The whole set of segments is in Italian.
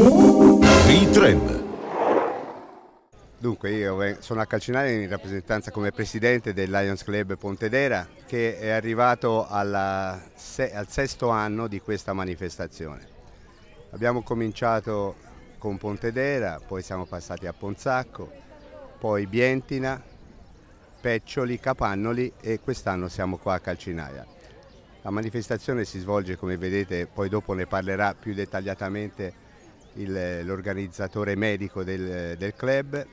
V-Trem. Dunque io sono a Calcinare in rappresentanza come presidente del Lions Club Pontedera che è arrivato alla, al sesto anno di questa manifestazione. Abbiamo cominciato con Pontedera, poi siamo passati a Ponzacco, poi Bientina, Peccioli, Capannoli e quest'anno siamo qua a Calcinaia. La manifestazione si svolge come vedete, poi dopo ne parlerà più dettagliatamente l'organizzatore medico del, del club,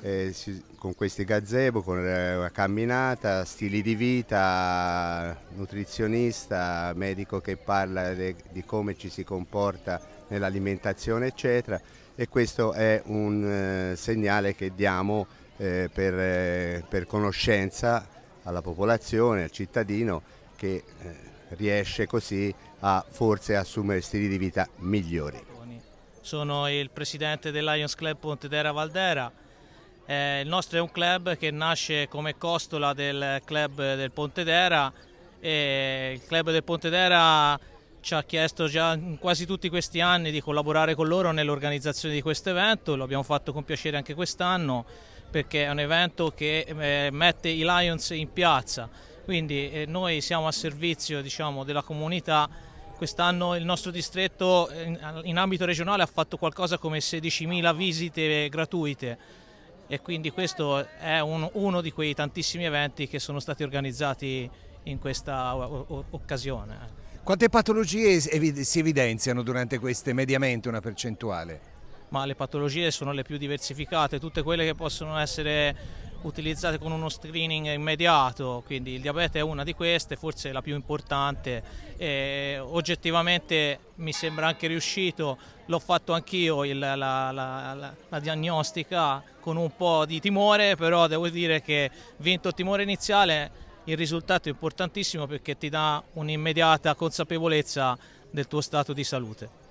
eh, si, con questi gazebo, con la eh, camminata, stili di vita, nutrizionista, medico che parla de, di come ci si comporta nell'alimentazione eccetera e questo è un eh, segnale che diamo eh, per, eh, per, conoscenza alla popolazione, al cittadino che eh, riesce così a forse assumere stili di vita migliori sono il presidente del Lions Club Pontedera Valdera. Eh, il nostro è un club che nasce come costola del club del Pontedera e il club del Pontedera ci ha chiesto già in quasi tutti questi anni di collaborare con loro nell'organizzazione di questo evento, lo abbiamo fatto con piacere anche quest'anno perché è un evento che eh, mette i Lions in piazza, quindi eh, noi siamo a servizio diciamo, della comunità Quest'anno il nostro distretto eh, in ambito regionale ha fatto qualcosa come 16.000 visite gratuite e quindi questo è un, uno di quei tantissimi eventi che sono stati organizzati in questa occasione. Quante patologie si evidenziano durante queste mediamente una percentuale? Ma le patologie sono le più diversificate, tutte quelle che possono essere utilizzate con uno screening immediato, quindi il diabete è una di queste, forse la più importante. E oggettivamente mi sembra anche riuscito, l'ho fatto anch'io il, la, la, la, la, diagnostica con un po' di timore, però devo dire che vinto il timore iniziale il risultato è importantissimo perché ti dà un'immediata consapevolezza del tuo stato di salute.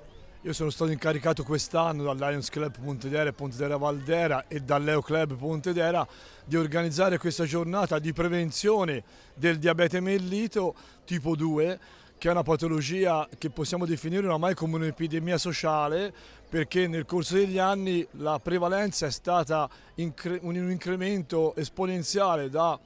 Io sono stato incaricato quest'anno dal Lions Club Pontedera e Pontedera Valdera e dal Leo Club Pontedera di organizzare questa giornata di prevenzione del diabete mellito tipo 2 che è una patologia che possiamo definire ormai come un'epidemia sociale perché nel corso degli anni la prevalenza è stata in un incremento esponenziale da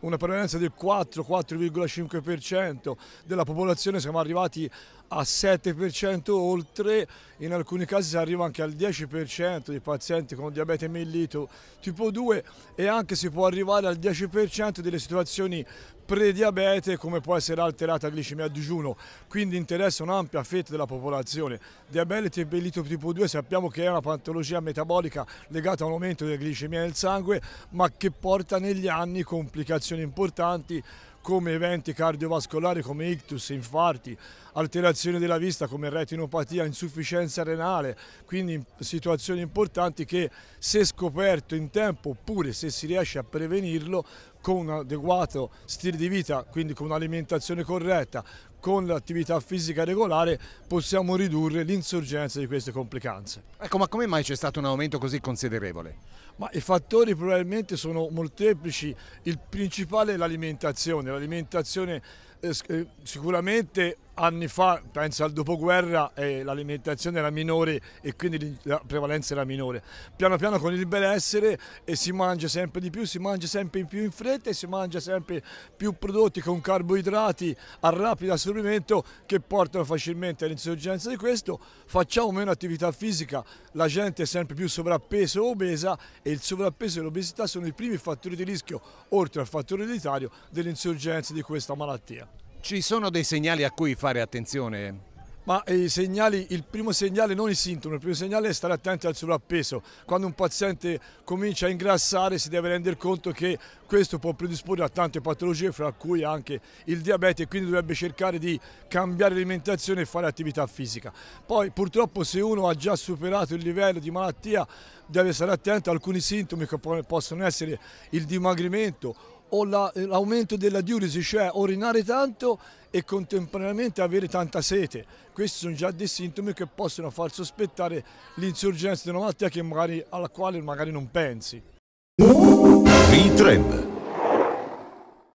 una prevalenza del 4-4,5% della popolazione siamo arrivati a 7% oltre, in alcuni casi si arriva anche al 10% di pazienti con diabete mellito tipo 2 e anche si può arrivare al 10% delle situazioni prediabete come può essere alterata glicemia a digiuno, quindi interessa un'ampia fetta della popolazione. Diabete mellito tipo 2 sappiamo che è una patologia metabolica legata a un aumento della glicemia nel sangue ma che porta negli anni complicazioni importanti come eventi cardiovascolari come ictus, infarti, alterazione della vista come retinopatia, insufficienza renale, quindi situazioni importanti che se scoperto in tempo oppure se si riesce a prevenirlo con un adeguato stile di vita, quindi con un'alimentazione corretta, con l'attività fisica regolare possiamo ridurre l'insorgenza di queste complicanze. Ecco, ma come mai c'è stato un aumento così considerevole? Ma i fattori probabilmente sono molteplici, il principale è l'alimentazione, l'alimentazione eh, eh, sicuramente anni fa, penso al dopoguerra, eh, l'alimentazione era minore e quindi la prevalenza era minore. Piano piano con il benessere e eh, si mangia sempre di più, si mangia sempre più in fretta e si mangia sempre più prodotti con carboidrati a rapido assorbimento che portano facilmente all'insorgenza di questo. Facciamo meno attività fisica, la gente è sempre più sovrappeso o obesa e il sovrappeso e l'obesità sono i primi fattori di rischio, oltre al fattore ereditario, dell'insorgenza di questa malattia. Ci sono dei segnali a cui fare attenzione? Ma eh, segnali, il primo segnale non i sintomi, il primo segnale è stare attenti al sovrappeso. Quando un paziente comincia a ingrassare si deve rendere conto che questo può predisporre a tante patologie, fra cui anche il diabete, e quindi dovrebbe cercare di cambiare alimentazione e fare attività fisica. Poi purtroppo se uno ha già superato il livello di malattia deve stare attento a alcuni sintomi che possono essere il dimagrimento o eh, l'aumento della diurisi, cioè orinare tanto e contemporaneamente avere tanta sete. Questi sono già dei sintomi che possono far sospettare l'insorgenza di una malattia magari, alla quale magari non pensi. V-Trend